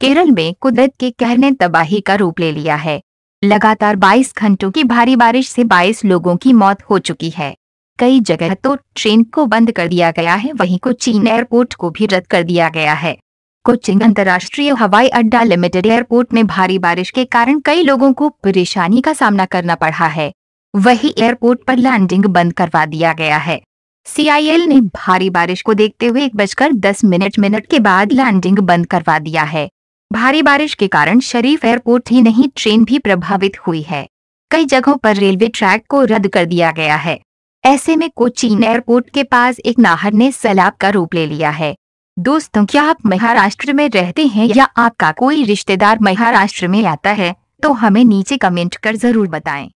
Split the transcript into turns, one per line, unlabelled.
केरल में कुदरत के कहर ने तबाही का रूप ले लिया है लगातार 22 घंटों की भारी बारिश से 22 लोगों की मौत हो चुकी है कई जगह तो ट्रेन को बंद कर दिया गया है वहीं कोचीन एयरपोर्ट को भी रद्द कर दिया गया है कोचिंग अंतर्राष्ट्रीय हवाई अड्डा लिमिटेड एयरपोर्ट में भारी बारिश के कारण कई लोगों को परेशानी का सामना करना पड़ा है वही एयरपोर्ट पर लैंडिंग बंद करवा दिया गया है सीआईएल ने भारी बारिश को देखते हुए एक बजकर दस मिनट मिनट के बाद लैंडिंग बंद करवा दिया है भारी बारिश के कारण शरीफ एयरपोर्ट ही नहीं ट्रेन भी प्रभावित हुई है कई जगहों पर रेलवे ट्रैक को रद्द कर दिया गया है ऐसे में कोचीन एयरपोर्ट के पास एक नाहर ने सैलाब का रूप ले लिया है दोस्तों क्या आप महाराष्ट्र में रहते हैं या आपका कोई रिश्तेदार महाराष्ट्र में आता है तो हमें नीचे कमेंट कर जरूर बताएं।